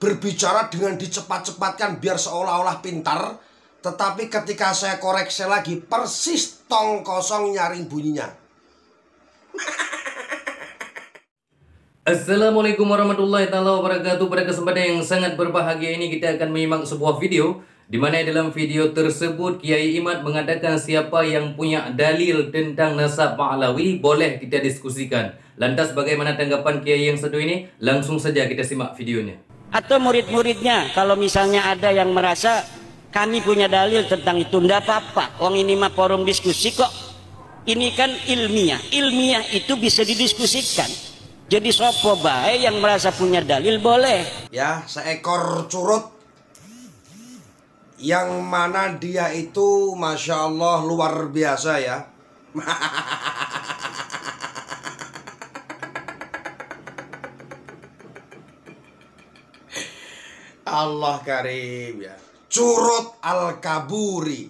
berbicara dengan dicepat-cepatkan biar seolah-olah pintar, tetapi ketika saya koreksi lagi persis tong kosong nyaring bunyinya. Assalamualaikum warahmatullahi taala wabarakatuh. Pada kesempatan yang sangat berbahagia ini kita akan menyimak sebuah video di mana dalam video tersebut Kiai Imat mengatakan siapa yang punya dalil tentang nasab Pahlawi boleh kita diskusikan. Lantas bagaimana tanggapan Kiai yang satu ini? Langsung saja kita simak videonya atau murid-muridnya kalau misalnya ada yang merasa kami punya dalil tentang itu ndak apa-apa wong ini mah forum diskusi kok ini kan ilmiah ilmiah itu bisa didiskusikan jadi sopo baik yang merasa punya dalil boleh ya seekor curut yang mana dia itu masya Allah luar biasa ya Allah karim ya. Curut al-kaburi.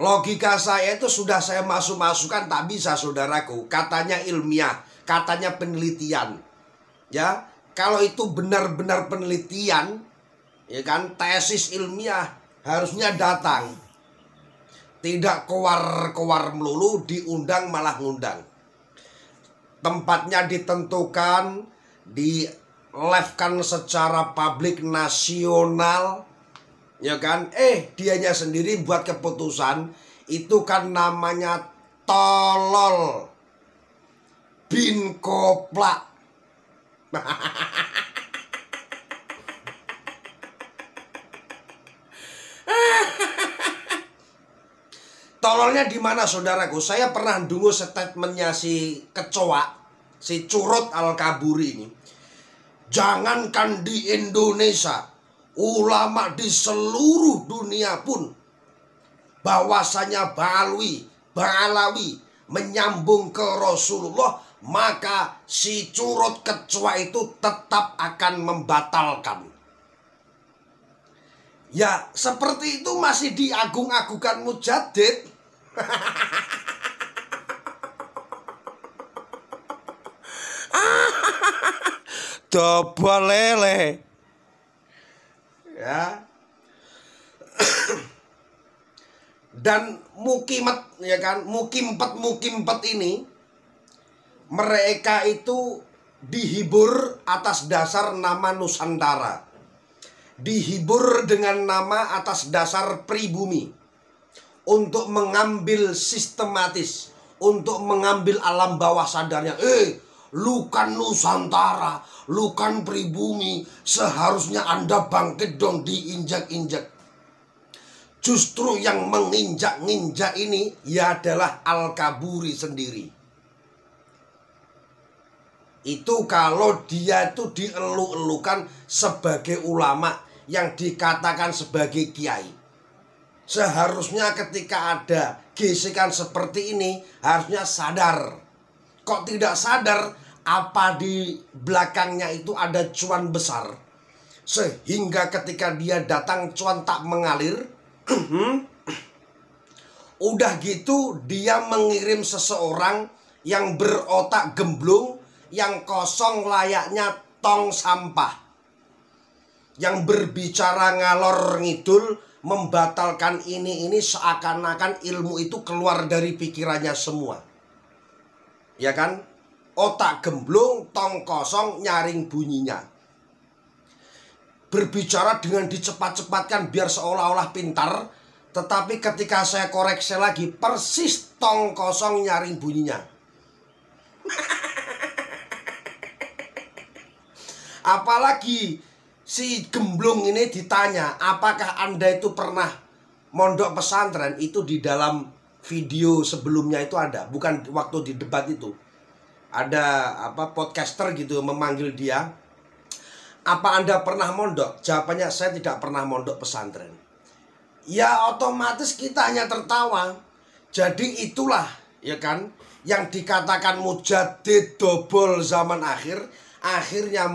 Logika saya itu sudah saya masuk-masukkan tak bisa saudaraku. Katanya ilmiah, katanya penelitian. Ya, kalau itu benar-benar penelitian, ya kan tesis ilmiah harusnya datang. Tidak kowar kowar melulu diundang malah ngundang. Tempatnya ditentukan, di kan secara publik nasional ya kan eh dianya sendiri buat keputusan itu kan namanya tolol bin koplak tololnya di mana saudaraku saya pernah dengar statementnya si kecoa si Curut Al-Kaburi ini jangankan di Indonesia ulama di seluruh dunia pun bahwasanya Balwi, Balawi menyambung ke Rasulullah maka si curut kecua itu tetap akan membatalkan. Ya, seperti itu masih diagung-agungkan mujadid. Dobol lele. Ya. Dan mukimat ya kan, mukimpet mukimpet ini mereka itu dihibur atas dasar nama Nusantara. Dihibur dengan nama atas dasar pribumi. Untuk mengambil sistematis, untuk mengambil alam bawah sadarnya. Eh, Lukan Nusantara, lu pribumi, seharusnya Anda bangkit dong diinjak-injak. Justru yang menginjak-injak ini ya adalah Al-Kaburi sendiri. Itu kalau dia itu dieluk-elukan sebagai ulama yang dikatakan sebagai kiai. Seharusnya ketika ada gesekan seperti ini harusnya sadar. Kok tidak sadar apa di belakangnya itu ada cuan besar sehingga ketika dia datang cuan tak mengalir udah gitu dia mengirim seseorang yang berotak gemblung yang kosong layaknya tong sampah yang berbicara ngalor ngidul membatalkan ini ini seakan-akan ilmu itu keluar dari pikirannya semua ya kan otak gemblung, tong kosong, nyaring bunyinya. Berbicara dengan dicepat-cepatkan biar seolah-olah pintar, tetapi ketika saya koreksi lagi, persis tong kosong nyaring bunyinya. Apalagi si gemblung ini ditanya, apakah Anda itu pernah mondok pesantren? Itu di dalam video sebelumnya itu ada, bukan waktu di debat itu ada apa podcaster gitu memanggil dia apa Anda pernah mondok? Jawabannya saya tidak pernah mondok pesantren. Ya otomatis kita hanya tertawa. Jadi itulah ya kan yang dikatakan mujadid dobol zaman akhir akhirnya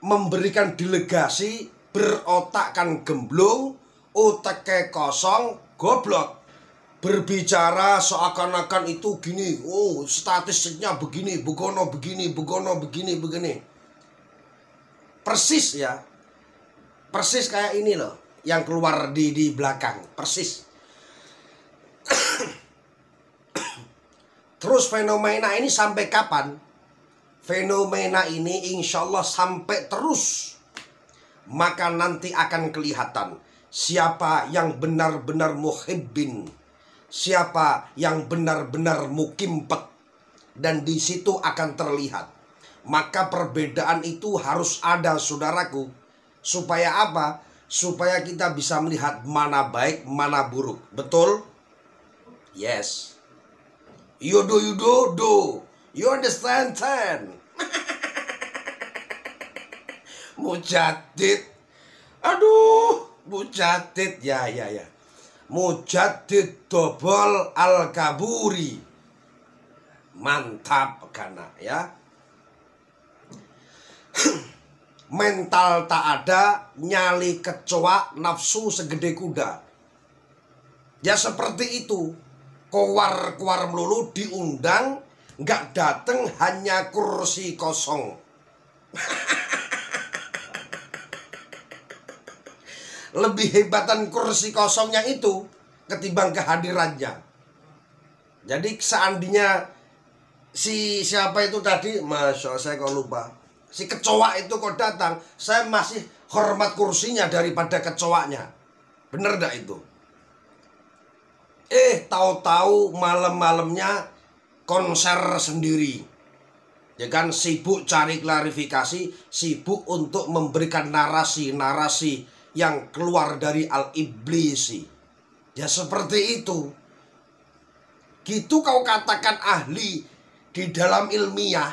memberikan delegasi berotakkan gemblung otaknya kosong goblok berbicara seakan-akan itu gini, oh statistiknya begini, begono begini, begono begini, begini. Persis ya. Persis kayak ini loh yang keluar di di belakang, persis. Terus fenomena ini sampai kapan? Fenomena ini insya Allah sampai terus. Maka nanti akan kelihatan siapa yang benar-benar muhibbin siapa yang benar-benar mukimpek dan di situ akan terlihat. Maka perbedaan itu harus ada saudaraku. Supaya apa? Supaya kita bisa melihat mana baik, mana buruk. Betul? Yes. You do, you do, do. You understand, ten. Mujadid. Aduh, Mujadid. Ya, ya, ya. Mujadid Dobol Al-Kaburi Mantap karena ya Mental tak ada Nyali kecoa Nafsu segede kuda Ya seperti itu Kowar-kowar melulu diundang Nggak dateng hanya kursi kosong lebih hebatan kursi kosongnya itu ketimbang kehadirannya. Jadi seandainya si siapa itu tadi, masya saya kok lupa, si kecoa itu kok datang, saya masih hormat kursinya daripada kecoaknya. Bener gak itu? Eh, tahu-tahu malam-malamnya konser sendiri. Ya kan sibuk cari klarifikasi, sibuk untuk memberikan narasi-narasi yang keluar dari al-iblisi. Ya seperti itu. Gitu kau katakan ahli di dalam ilmiah.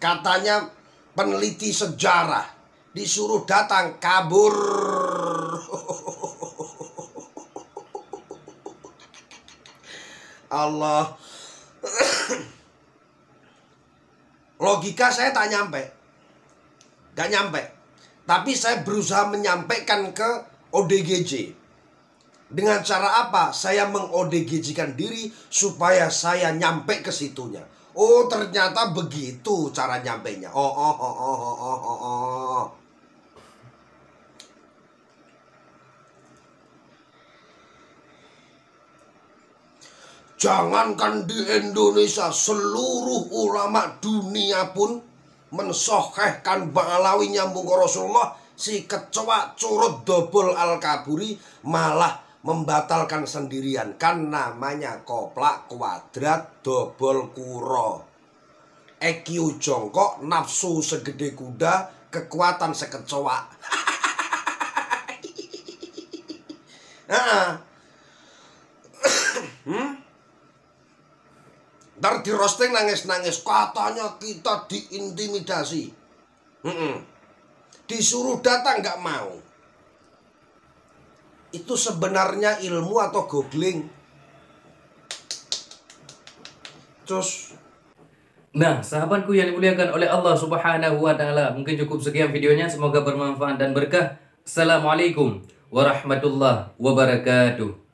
Katanya peneliti sejarah disuruh datang kabur. Allah. Logika saya tak nyampe. Gak nyampe. Tapi saya berusaha menyampaikan ke ODGJ. Dengan cara apa? Saya meng kan diri supaya saya nyampe ke situnya. Oh ternyata begitu cara nyampainya. Oh oh oh oh oh oh oh. oh. Jangankan di Indonesia, seluruh ulama dunia pun mensohkan Ba'alawi nyambung ke Rasulullah si kecoa curut dobol al-kaburi malah membatalkan sendirian kan namanya koplak kuadrat dobol kuro eki jongkok nafsu segede kuda kekuatan sekecoa nah. hmm? Ntar di roasting nangis-nangis katanya kita diintimidasi. Mm -mm. Disuruh datang nggak mau. Itu sebenarnya ilmu atau googling? Terus Nah, sahabatku yang dimuliakan oleh Allah Subhanahu wa taala, mungkin cukup sekian videonya, semoga bermanfaat dan berkah. Assalamualaikum warahmatullahi wabarakatuh.